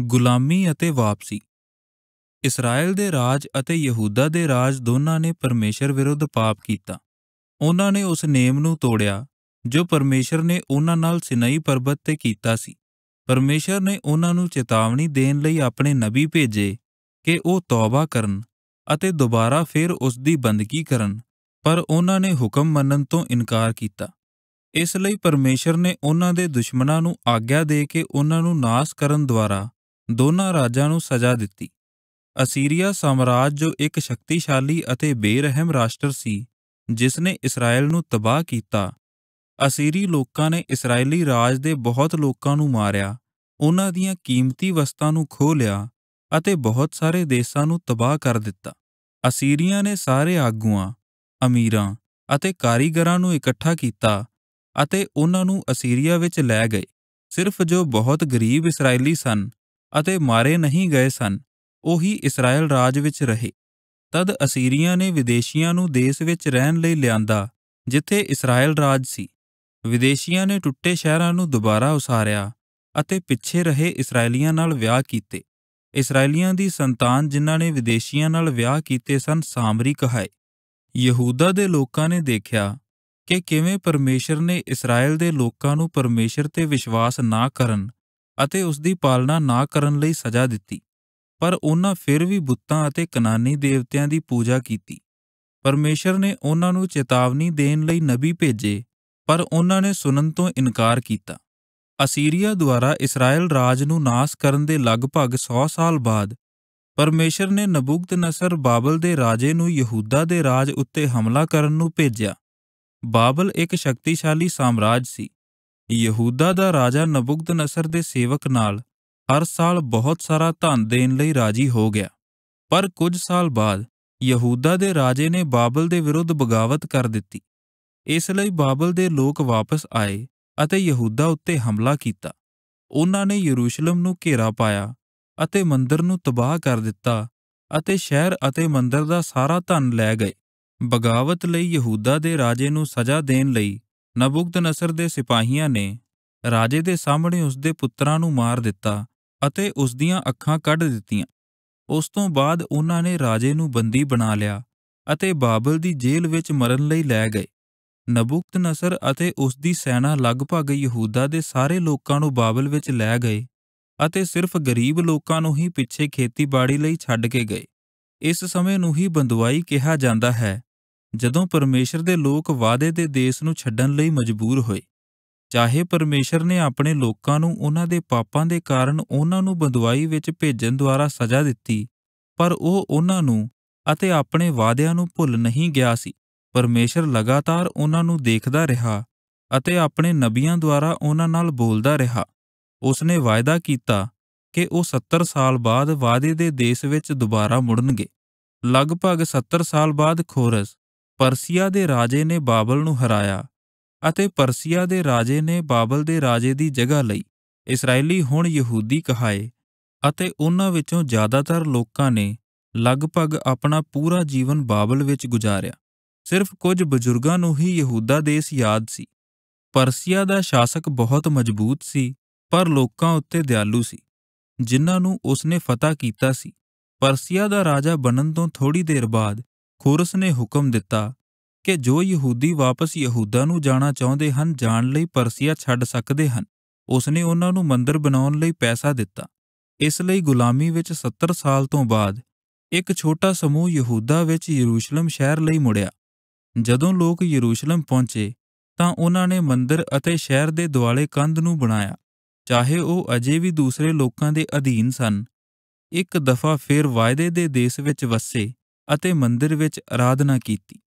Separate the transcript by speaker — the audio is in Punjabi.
Speaker 1: ਗੁਲਾਮੀ ਅਤੇ ਵਾਪਸੀ ਇਸਰਾਇਲ ਦੇ ਰਾਜ ਅਤੇ ਯਹੂਦਾ ਦੇ ਰਾਜ ਦੋਨਾਂ ਨੇ ਪਰਮੇਸ਼ਰ ਵਿਰੁੱਧ ਪਾਪ ਕੀਤਾ ਉਹਨਾਂ ਨੇ ਉਸ ਨੇਮ ਨੂੰ ਤੋੜਿਆ ਜੋ ਪਰਮੇਸ਼ਰ ਨੇ ਉਹਨਾਂ ਨਾਲ ਸਿਨਾਈ ਪਰਬਤ ਤੇ ਕੀਤਾ ਸੀ ਪਰਮੇਸ਼ਰ ਨੇ ਉਹਨਾਂ ਨੂੰ ਚੇਤਾਵਨੀ ਦੇਣ ਲਈ ਆਪਣੇ ਨਬੀ ਭੇਜੇ ਕਿ ਉਹ ਤੌਬਾ ਕਰਨ ਅਤੇ ਦੁਬਾਰਾ ਫਿਰ ਉਸ ਦੀ ਬੰਦਗੀ ਕਰਨ ਪਰ ਉਹਨਾਂ ਨੇ ਹੁਕਮ ਮੰਨਣ ਤੋਂ ਇਨਕਾਰ ਕੀਤਾ ਇਸ ਲਈ ਪਰਮੇਸ਼ਰ ਨੇ ਉਹਨਾਂ ਦੇ ਦੁਸ਼ਮਣਾਂ ਨੂੰ ਆਗਿਆ ਦੇ ਕੇ ਉਹਨਾਂ ਨੂੰ ਨਾਸ ਕਰਨ ਦੁਆਰਾ ਦੋਨਾਂ ਰਾਜਾਂ ਨੂੰ ਸਜ਼ਾ ਦਿੱਤੀ। ਅਸੀਰੀਆ ਸਾਮਰਾਜ ਜੋ ਇੱਕ ਸ਼ਕਤੀਸ਼ਾਲੀ ਅਤੇ ਬੇਰਹਿਮ ਰਾਸ਼ਟਰ ਸੀ ਜਿਸ ਨੇ ਇਸਰਾਇਲ ਨੂੰ ਤਬਾਹ ਕੀਤਾ, ਅਸੀਰੀ ਲੋਕਾਂ ਨੇ ਇਸਰਾਇਲੀ ਰਾਜ ਦੇ ਬਹੁਤ ਲੋਕਾਂ ਨੂੰ ਮਾਰਿਆ, ਉਹਨਾਂ ਦੀਆਂ ਕੀਮਤੀ ਵਸਤਾਂ ਨੂੰ ਖੋਹ ਲਿਆ ਅਤੇ ਬਹੁਤ ਸਾਰੇ ਦੇਸ਼ਾਂ ਨੂੰ ਤਬਾਹ ਕਰ ਦਿੱਤਾ। ਅਸੀਰੀਆ ਨੇ ਸਾਰੇ ਆਗੂਆਂ, ਅਮੀਰਾਂ ਅਤੇ ਕਾਰੀਗਰਾਂ ਨੂੰ ਇਕੱਠਾ ਕੀਤਾ ਅਤੇ ਉਹਨਾਂ ਨੂੰ ਅਸੀਰੀਆ ਵਿੱਚ ਲੈ ਗਏ। ਸਿਰਫ ਜੋ ਬਹੁਤ ਗਰੀਬ ਇਸਰਾਇਲੀ ਸਨ ਅਤੇ ਮਾਰੇ ਨਹੀਂ ਗਏ ਸਨ ਉਹੀ ਇਸਰਾਇਲ ਰਾਜ ਵਿੱਚ ਰਹੇ ਤਦ ਅਸੀਰੀਆਂ ਨੇ ਵਿਦੇਸ਼ੀਆਂ ਨੂੰ ਦੇਸ਼ ਵਿੱਚ ਰਹਿਣ ਲਈ ਲਿਆਂਦਾ ਜਿੱਥੇ ਇਸਰਾਇਲ ਰਾਜ ਸੀ ਵਿਦੇਸ਼ੀਆਂ ਨੇ ਟੁੱਟੇ ਸ਼ਹਿਰਾਂ ਨੂੰ ਦੁਬਾਰਾ ਉਸਾਰਿਆ ਅਤੇ ਪਿੱਛੇ ਰਹੇ ਇਸرائیਲੀਆਂ ਨਾਲ ਵਿਆਹ ਕੀਤੇ ਇਸرائیਲੀਆਂ ਦੀ ਸੰਤਾਨ ਜਿਨ੍ਹਾਂ ਨੇ ਵਿਦੇਸ਼ੀਆਂ ਨਾਲ ਵਿਆਹ ਕੀਤੇ ਸਨ ਸਾਮਰੀ ਕਹਾਏ ਯਹੂਦਾ ਦੇ ਲੋਕਾਂ ਨੇ ਦੇਖਿਆ ਕਿ ਕਿਵੇਂ ਪਰਮੇਸ਼ਰ ਨੇ ਇਸਰਾਇਲ ਦੇ ਲੋਕਾਂ ਨੂੰ ਪਰਮੇਸ਼ਰ ਤੇ ਵਿਸ਼ਵਾਸ ਨਾ ਕਰਨ ਅਤੇ ਉਸ ਦੀ ਪਾਲਣਾ ਨਾ ਕਰਨ ਲਈ ਸਜ਼ਾ ਦਿੱਤੀ ਪਰ ਉਹਨਾਂ ਫਿਰ ਵੀ ਬੁੱਤਾਂ ਅਤੇ ਕਨਾਨੀ ਦੇਵਤਿਆਂ ਦੀ ਪੂਜਾ ਕੀਤੀ ਪਰਮੇਸ਼ਰ ਨੇ ਉਹਨਾਂ ਨੂੰ ਚੇਤਾਵਨੀ ਦੇਣ ਲਈ ਨਬੀ ਭੇਜੇ ਪਰ ਉਹਨਾਂ ਨੇ ਸੁਣਨ ਤੋਂ ਇਨਕਾਰ ਕੀਤਾ ਅਸੀਰੀਆ ਦੁਆਰਾ ਇਸਰਾਇਲ ਰਾਜ ਨੂੰ ਨਾਸ ਕਰਨ ਦੇ ਲਗਭਗ 100 ਸਾਲ ਬਾਅਦ ਪਰਮੇਸ਼ਰ ਨੇ ਨਬੂਕਦਨਸਰ ਬਾਬਲ ਦੇ ਰਾਜੇ ਨੂੰ ਯਹੂਦਾ ਦੇ ਰਾਜ ਉੱਤੇ ਹਮਲਾ ਕਰਨ ਨੂੰ ਭੇਜਿਆ ਬਾਬਲ ਇੱਕ ਸ਼ਕਤੀਸ਼ਾਲੀ ਸਾਮਰਾਜ ਸੀ ਯਹੂਦਾ ਦਾ ਰਾਜਾ ਨਬੂਕਦਨਸਰ ਦੇ ਸੇਵਕ ਨਾਲ ਹਰ ਸਾਲ ਬਹੁਤ ਸਾਰਾ ਧਨ ਦੇਣ ਲਈ ਰਾਜੀ ਹੋ ਗਿਆ ਪਰ ਕੁਝ ਸਾਲ ਬਾਅਦ ਯਹੂਦਾ ਦੇ ਰਾਜੇ ਨੇ ਬਾਬਲ ਦੇ ਵਿਰੁੱਧ ਬਗਾਵਤ ਕਰ ਦਿੱਤੀ ਇਸ ਲਈ ਬਾਬਲ ਦੇ ਲੋਕ ਵਾਪਸ ਆਏ ਅਤੇ ਯਹੂਦਾ ਉੱਤੇ ਹਮਲਾ ਕੀਤਾ ਉਹਨਾਂ ਨੇ ਯਰੂਸ਼ਲਮ ਨੂੰ ਘੇਰਾ ਪਾਇਆ ਅਤੇ ਮੰਦਰ ਨੂੰ ਤਬਾਹ ਕਰ ਦਿੱਤਾ ਅਤੇ ਸ਼ਹਿਰ ਅਤੇ ਮੰਦਰ ਦਾ ਸਾਰਾ ਧਨ ਲੈ ਗਏ ਬਗਾਵਤ ਲਈ ਯਹੂਦਾ ਦੇ ਰਾਜੇ ਨੂੰ ਸਜ਼ਾ ਦੇਣ ਲਈ ਨਬੂਕਦਨਸਰ ਦੇ ਸਿਪਾਹੀਆਂ ਨੇ ਰਾਜੇ ਦੇ ਸਾਹਮਣੇ ਉਸ ਦੇ ਪੁੱਤਰਾਂ ਨੂੰ ਮਾਰ ਦਿੱਤਾ ਅਤੇ ਉਸ ਦੀਆਂ ਅੱਖਾਂ ਕੱਢ ਦਿੱਤੀਆਂ ਉਸ ਤੋਂ ਬਾਅਦ ਉਹਨਾਂ ਨੇ ਰਾਜੇ ਨੂੰ ਬੰਦੀ ਬਣਾ ਲਿਆ ਅਤੇ ਬਾਬਲ ਦੀ ਜੇਲ੍ਹ ਵਿੱਚ ਮਰਨ ਲਈ ਲੈ ਗਏ ਨਬੂਕਦਨਸਰ ਅਤੇ ਉਸ ਦੀ ਸੈਨਾ ਲਗਭਗ ਯਹੂਦਾ ਦੇ ਸਾਰੇ ਲੋਕਾਂ ਨੂੰ ਬਾਬਲ ਵਿੱਚ ਲੈ ਗਏ ਅਤੇ ਸਿਰਫ ਗਰੀਬ ਲੋਕਾਂ ਨੂੰ ਹੀ ਪਿੱਛੇ ਖੇਤੀਬਾੜੀ ਲਈ ਛੱਡ ਕੇ ਗਏ ਇਸ ਸਮੇਂ ਨੂੰ ਹੀ ਬੰਦਵਾਈ ਕਿਹਾ ਜਾਂਦਾ ਹੈ ਜਦੋਂ ਪਰਮੇਸ਼ਰ ਦੇ ਲੋਕ ਵਾਅਦੇ ਦੇ ਦੇਸ਼ ਨੂੰ ਛੱਡਣ ਲਈ ਮਜਬੂਰ ਹੋਏ ਚਾਹੇ ਪਰਮੇਸ਼ਰ ਨੇ ਆਪਣੇ ਲੋਕਾਂ ਨੂੰ ਉਹਨਾਂ ਦੇ ਪਾਪਾਂ ਦੇ ਕਾਰਨ ਉਹਨਾਂ ਨੂੰ ਬੰਦਵਾਈ ਵਿੱਚ ਭੇਜਣ ਦੁਆਰਾ ਸਜ਼ਾ ਦਿੱਤੀ ਪਰ ਉਹ ਉਹਨਾਂ ਨੂੰ ਅਤੇ ਆਪਣੇ ਵਾਅਦਿਆਂ ਨੂੰ ਭੁੱਲ ਨਹੀਂ ਗਿਆ ਸੀ ਪਰਮੇਸ਼ਰ ਲਗਾਤਾਰ ਉਹਨਾਂ ਨੂੰ ਦੇਖਦਾ ਰਿਹਾ ਅਤੇ ਆਪਣੇ ਨਬੀਆਂ ਦੁਆਰਾ ਉਹਨਾਂ ਨਾਲ ਬੋਲਦਾ ਰਿਹਾ ਉਸਨੇ ਵਾਅਦਾ ਕੀਤਾ ਕਿ ਉਹ 70 ਸਾਲ ਬਾਅਦ ਵਾਅਦੇ ਦੇ ਦੇਸ਼ ਵਿੱਚ ਦੁਬਾਰਾ ਮੁੜਨਗੇ ਲਗਭਗ 70 ਸਾਲ ਬਾਅਦ ਖੋਰਸ ਪਰਸੀਆ ਦੇ ਰਾਜੇ ਨੇ ਬਾਬਲ ਨੂੰ ਹਰਾਇਆ ਅਤੇ ਪਰਸੀਆ ਦੇ ਰਾਜੇ ਨੇ ਬਾਬਲ ਦੇ ਰਾਜੇ ਦੀ ਜਗ੍ਹਾ ਲਈ ਇਸرائیਲੀ ਹੁਣ ਯਹੂਦੀ ਕਹਾਏ ਅਤੇ ਉਹਨਾਂ ਵਿੱਚੋਂ ਜ਼ਿਆਦਾਤਰ ਲੋਕਾਂ ਨੇ ਲਗਭਗ ਆਪਣਾ ਪੂਰਾ ਜੀਵਨ ਬਾਬਲ ਵਿੱਚ ਗੁਜ਼ਾਰਿਆ ਸਿਰਫ ਕੁਝ ਬਜ਼ੁਰਗਾਂ ਨੂੰ ਹੀ ਯਹੂਦਾ ਦੇਸ਼ ਯਾਦ ਸੀ ਪਰਸੀਆ ਦਾ ਸ਼ਾਸਕ ਬਹੁਤ ਮਜ਼ਬੂਤ ਸੀ ਪਰ ਲੋਕਾਂ ਉੱਤੇ ਦਿਆਲੂ ਸੀ ਜਿਨ੍ਹਾਂ ਨੂੰ ਉਸਨੇ ਫਤਹ ਕੀਤਾ ਸੀ ਪਰਸੀਆ ਦਾ ਰਾਜਾ ਬਣਨ ਤੋਂ ਥੋੜੀ ਦੇਰ ਬਾਅਦ ਖੁਰਸ ਨੇ ਹੁਕਮ ਦਿੱਤਾ ਕਿ ਜੋ ਯਹੂਦੀ ਵਾਪਸ ਯਹੂਦਾ ਨੂੰ ਜਾਣਾ ਚਾਹੁੰਦੇ ਹਨ ਜਾਣ ਲਈ ਪਰਸੀਆ ਛੱਡ ਸਕਦੇ ਹਨ ਉਸ ਨੇ ਉਹਨਾਂ ਨੂੰ ਮੰਦਰ ਬਣਾਉਣ ਲਈ ਪੈਸਾ ਦਿੱਤਾ ਇਸ ਲਈ ਗੁਲਾਮੀ ਵਿੱਚ 70 ਸਾਲ ਤੋਂ ਬਾਅਦ ਇੱਕ ਛੋਟਾ ਸਮੂਹ ਯਹੂਦਾ ਵਿੱਚ ਯਰੂਸ਼ਲਮ ਸ਼ਹਿਰ ਲਈ ਮੁੜਿਆ ਜਦੋਂ ਲੋਕ ਯਰੂਸ਼ਲਮ ਪਹੁੰਚੇ ਤਾਂ ਉਹਨਾਂ ਨੇ ਮੰਦਰ ਅਤੇ ਸ਼ਹਿਰ ਦੇ ਦੁਆਲੇ ਕੰਧ ਨੂੰ ਬਣਾਇਆ ਚਾਹੇ ਉਹ ਅਜੇ ਵੀ ਦੂਸਰੇ ਲੋਕਾਂ ਦੇ ਅਧੀਨ ਸਨ ਇੱਕ ਦਫਾ ਫਿਰ ਵਾਅਦੇ ਦੇ ਦੇਸ਼ ਵਿੱਚ ਵਸੇ ਅਤੇ ਮੰਦਿਰ ਵਿੱਚ ਆਰਾਧਨਾ ਕੀਤੀ